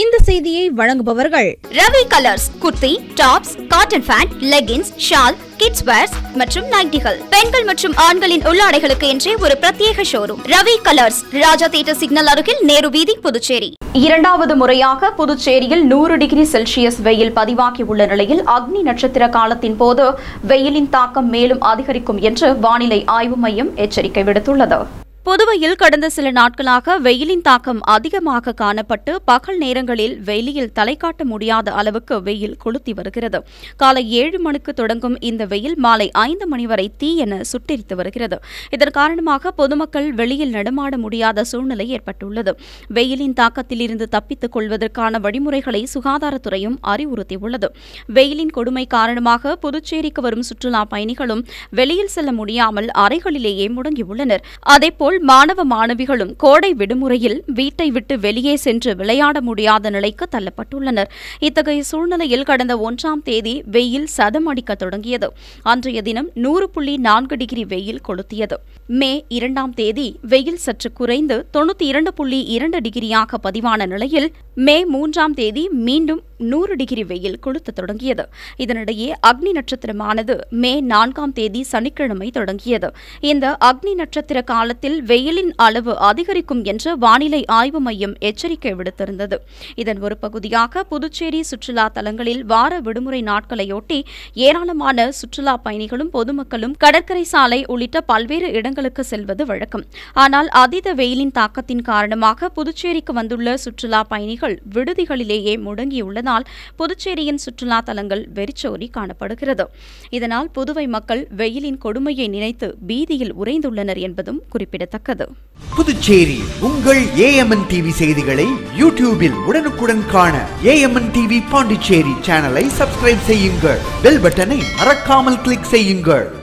இந்த செய்தியை வழங்குபவர்கள் Ravi colours kurti tops cotton pant leggings shawl kids wears மற்றும் நைட்டிகள் பெண்கள் மற்றும் ஆண்களின் உள்ளாடைகளுக்கு என்றே ஒரு பிரத்யேக showroom Ravi colours Raja theatre signal அருகில் நேரு வீதி புதுச்சேரி இரண்டாவது முறையாக புதுச்சேரியில் நூறு டிகிரி செல்சியஸ் வெயில் பதிவாகியுள்ள நிலையில் அக்னி நட்சத்திர காலத்தின் போது வெயிலின் தாக்கம் மேலும் அதிகரிக்கும் என்று வானிலை ஆய்வு மையம் எச்சரிக்கை விடுத்துள்ளது புதுவையில் கடந்த சில நாட்களாக வெயிலின் தாக்கம் அதிகமாக காணப்பட்டு பகல் நேரங்களில் வெயிலில் தலை காட்ட முடியாத அளவுக்கு வெயில் கொளுத்தி வருகிறது காலை ஏழு மணிக்கு தொடங்கும் இந்த வெயில் மாலை ஐந்து மணி வரை தீ என சுட்டெரித்து வருகிறது இதன் காரணமாக பொதுமக்கள் வெளியில் நடமாட முடியாத சூழ்நிலை ஏற்பட்டுள்ளது வெயிலின் தாக்கத்திலிருந்து தப்பித்துக் கொள்வதற்கான வழிமுறைகளை சுகாதாரத்துறையும் அறிவுறுத்தியுள்ளது வெயிலின் கொடுமை காரணமாக புதுச்சேரிக்கு வரும் சுற்றுலா பயணிகளும் வெளியில் செல்ல முடியாமல் அறைகளிலேயே முடங்கியுள்ளனர் அதேபோல் போல் மாணவ மாணவிகளும் கோடை விடுமுறையில் வீட்டை விட்டு வெளியே சென்று விளையாட முடியாத நிலைக்கு தள்ளப்பட்டுள்ளனர் இத்தகைய சூழ்நிலையில் கடந்த ஒன்றாம் தேதி வெயில் சதம் அடிக்க தொடங்கியது அன்றைய தினம் நூறு புள்ளி நான்கு டிகிரி வெயில் கொளுத்தியது மே இரண்டாம் தேதி வெயில் சற்று குறைந்து தொன்னூத்தி இரண்டு புள்ளி இரண்டு டிகிரியாக பதிவான நிலையில் மே மூன்றாம் தேதி மீண்டும் நூறு டிகிரி வெயில் கொளுத்த தொடங்கியது இதனிடையே அக்னி நட்சத்திரமானது மே நான்காம் தேதி சனிக்கிழமை தொடங்கியது இந்த அக்னி நட்சத்திர காலத்தில் வெயிலின் அளவு அதிகரிக்கும் என்று வானிலை ஆய்வு மையம் எச்சரிக்கை விடுத்திருந்தது இதன் ஒரு பகுதியாக புதுச்சேரி சுற்றுலா தலங்களில் வார விடுமுறை நாட்களையொட்டி ஏராளமான சுற்றுலா பயணிகளும் பொதுமக்களும் கடற்கரை சாலை உள்ளிட்ட பல்வேறு இடங்களுக்கு செல்வது வழக்கம் ஆனால் அதீத வெயிலின் தாக்கத்தின் காரணமாக புதுச்சேரிக்கு வந்துள்ள சுற்றுலா பயணிகள் விடுதிகளிலேயே முடங்கியுள்ளதால் புதுச்சேரியின் சுற்றுலா தலங்கள் வெறிச்சோரி காணப்படுகிறது இதனால் புதுவை மக்கள் வெயிலின் கொடுமையை நினைத்து பீதியில் உறைந்துள்ளனர் என்பதும் குறிப்பிடத்தக்கது குறிப்பிடத்தக்கது புதுச்சேரி உங்கள் ஏஎம்என் டிவி செய்திகளை யூடியூபில் உடனுக்குடன் காண ஏஎம்என் டிவி பாண்டிச்சேரி சேனலை சப்ஸ்கிரைப் செய்யுங்கள் பெல் பட்டனை மறக்காமல் கிளிக் செய்யுங்கள்